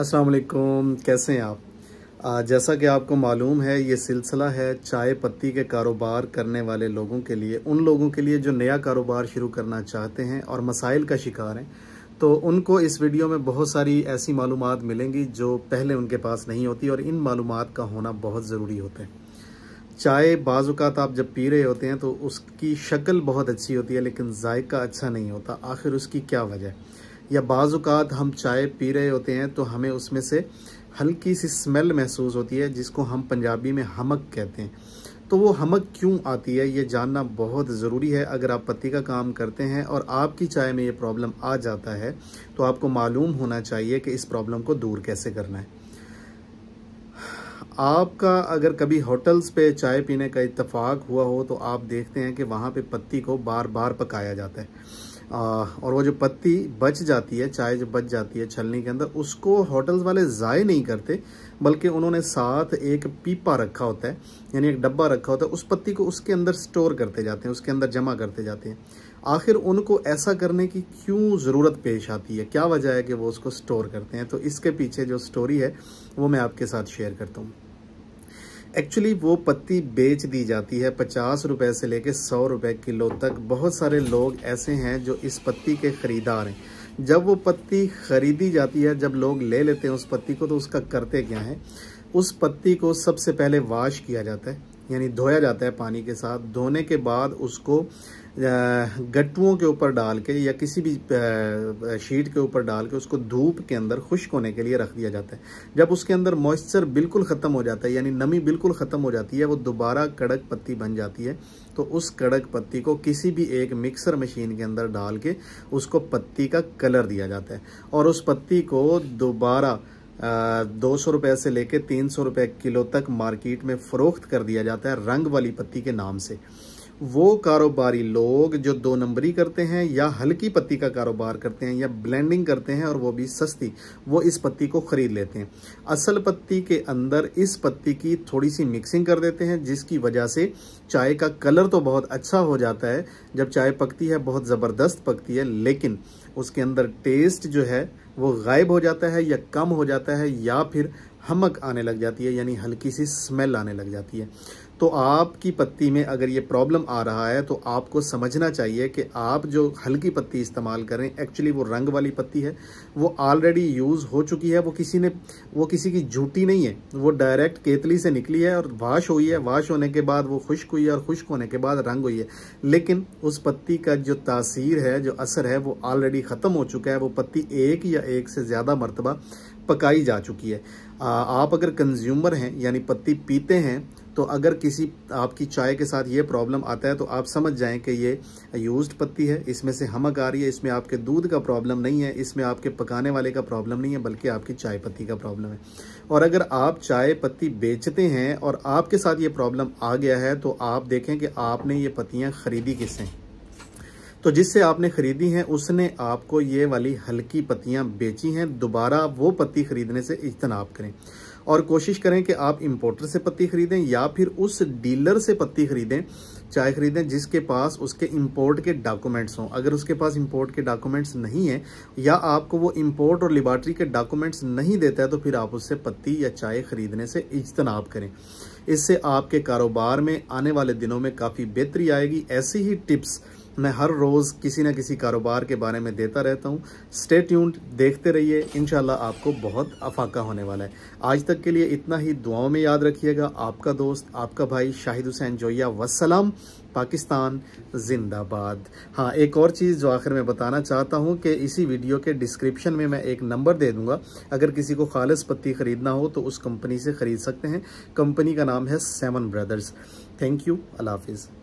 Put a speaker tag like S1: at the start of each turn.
S1: असलकुम कैसे हैं आप आ, जैसा कि आपको मालूम है ये सिलसिला है चाय पत्ती के कारोबार करने वाले लोगों के लिए उन लोगों के लिए जो नया कारोबार शुरू करना चाहते हैं और मसाइल का शिकार हैं तो उनको इस वीडियो में बहुत सारी ऐसी मालूम मिलेंगी जो पहले उनके पास नहीं होती और इन मालूम का होना बहुत ज़रूरी होता है चाय बाज़ात आप जब पी रहे होते हैं तो उसकी शक्ल बहुत अच्छी होती है लेकिन जायका अच्छा नहीं होता आखिर उसकी क्या वजह है या बाज़ात हम चाय पी रहे होते हैं तो हमें उसमें से हल्की सी स्मेल महसूस होती है जिसको हम पंजाबी में हमक कहते हैं तो वो हमक क्यों आती है ये जानना बहुत ज़रूरी है अगर आप पत्ती का काम करते हैं और आपकी चाय में ये प्रॉब्लम आ जाता है तो आपको मालूम होना चाहिए कि इस प्रॉब्लम को दूर कैसे करना है आपका अगर कभी होटल्स पे चाय पीने का इतफ़ाक़ हुआ हो तो आप देखते हैं कि वहाँ पे पत्ती को बार बार पकाया जाता है और वो जो पत्ती बच जाती है चाय जो बच जाती है छलनी के अंदर उसको होटल्स वाले ज़ाय नहीं करते बल्कि उन्होंने साथ एक पीपा रखा होता है यानी एक डब्बा रखा होता है उस पत्ती को उसके अंदर स्टोर करते जाते हैं उसके अंदर जमा करते जाते हैं आखिर उनको ऐसा करने की क्यों ज़रूरत पेश आती है क्या वजह है कि वो उसको स्टोर करते हैं तो इसके पीछे जो स्टोरी है वो मैं आपके साथ शेयर करता हूँ एक्चुअली वो पत्ती बेच दी जाती है पचास रुपए से लेके सौ रुपए किलो तक बहुत सारे लोग ऐसे हैं जो इस पत्ती के ख़रीदार हैं जब वो पत्ती ख़रीदी जाती है जब लोग ले लेते हैं उस पत्ती को तो उसका करते क्या है उस पत्ती को सबसे पहले वाश किया जाता है यानी धोया जाता है पानी के साथ धोने के बाद उसको गट्टुओं के ऊपर डाल के या किसी भी शीट के ऊपर डाल के उसको धूप के अंदर खुश्क होने के लिए रख दिया जाता है जब उसके अंदर मॉइस्चर बिल्कुल ख़त्म हो जाता है यानी नमी बिल्कुल ख़त्म हो जाती है वो दोबारा कड़क पत्ती बन जाती है तो उस कड़क पत्ती को किसी भी एक मिक्सर मशीन के अंदर डाल के उसको पत्ती का कलर दिया जाता है और उस पत्ती को दोबारा दो सौ रुपये से लेकर तीन सौ रुपये किलो तक मार्केट में फ़रोख्त कर दिया जाता है रंग वाली पत्ती के नाम से वो कारोबारी लोग जो दो नंबरी करते हैं या हल्की पत्ती का कारोबार करते हैं या ब्लेंडिंग करते हैं और वो भी सस्ती वो इस पत्ती को ख़रीद लेते हैं असल पत्ती के अंदर इस पत्ती की थोड़ी सी मिक्सिंग कर देते हैं जिसकी वजह से चाय का कलर तो बहुत अच्छा हो जाता है जब चाय पकती है बहुत ज़बरदस्त पकती है लेकिन उसके अंदर टेस्ट जो है वो गायब हो जाता है या कम हो जाता है या फिर हमक आने लग जाती है यानी हल्की सी स्मेल आने लग जाती है तो आपकी पत्ती में अगर ये प्रॉब्लम आ रहा है तो आपको समझना चाहिए कि आप जो हल्की पत्ती इस्तेमाल करें एक्चुअली वो रंग वाली पत्ती है वो ऑलरेडी यूज़ हो चुकी है वो किसी ने वो किसी की झूठी नहीं है वो डायरेक्ट केतली से निकली है और वाश हुई है वाश होने के बाद वो खुश्क हुई है और खुश्क होने के बाद रंग हुई है लेकिन उस पत्ती का जो तासीर है जो असर है वो ऑलरेडी ख़त्म हो चुका है वो पत्ती एक या एक से ज़्यादा मरतबा पकाई जा चुकी है आ, आप अगर कंज्यूमर हैं यानी पत्ती पीते हैं तो अगर किसी आपकी चाय के साथ ये प्रॉब्लम आता है तो आप समझ जाएं कि ये यूज्ड पत्ती है इसमें से हमक आ रही है इसमें आपके दूध का प्रॉब्लम नहीं है इसमें आपके पकाने वाले का प्रॉब्लम नहीं है बल्कि आपकी चाय पत्ती का प्रॉब्लम है और अगर आप चाय पत्ती बेचते हैं और आपके साथ ये प्रॉब्लम आ गया है तो आप देखें कि आपने ये पत्तियाँ ख़रीदी किससे हैं तो जिससे आपने ख़रीदी है उसने आपको ये वाली हल्की पत्तियाँ बेची हैं दोबारा वो पत्ती ख़रीदने से इजतनाब करें और कोशिश करें कि आप इम्पोर्टर से पत्ती ख़रीदें या फिर उस डीलर से पत्ती ख़रीदें चाय ख़रीदें जिसके पास उसके इम्पोर्ट के डॉक्यूमेंट्स हों अगर उसके पास इम्पोर्ट के डॉक्यूमेंट्स नहीं हैं या आपको वो इम्पोर्ट और लिबार्ट्री के डॉक्यूमेंट्स नहीं देता है तो फिर आप उससे पत्ती या चाय ख़रीदने से इजतनाब करें इससे आपके कारोबार में आने वाले दिनों में काफ़ी बेहतरी आएगी ऐसी ही टिप्स मैं हर रोज़ किसी न किसी कारोबार के बारे में देता रहता हूँ स्टे ट्यून्ड देखते रहिए इन आपको बहुत अफाका होने वाला है आज तक के लिए इतना ही दुआओं में याद रखिएगा आपका दोस्त आपका भाई शाहिद हुसैन जोया वसलम पाकिस्तान जिंदाबाद हाँ एक और चीज़ जो आखिर में बताना चाहता हूँ कि इसी वीडियो के डिस्क्रिप्शन में मैं एक नंबर दे दूँगा अगर किसी को खालस पत्ती ख़रीदना हो तो उस कंपनी से ख़रीद सकते हैं कंपनी का नाम है सेवन ब्रदर्स थैंक यू अल्लाह हाफिज़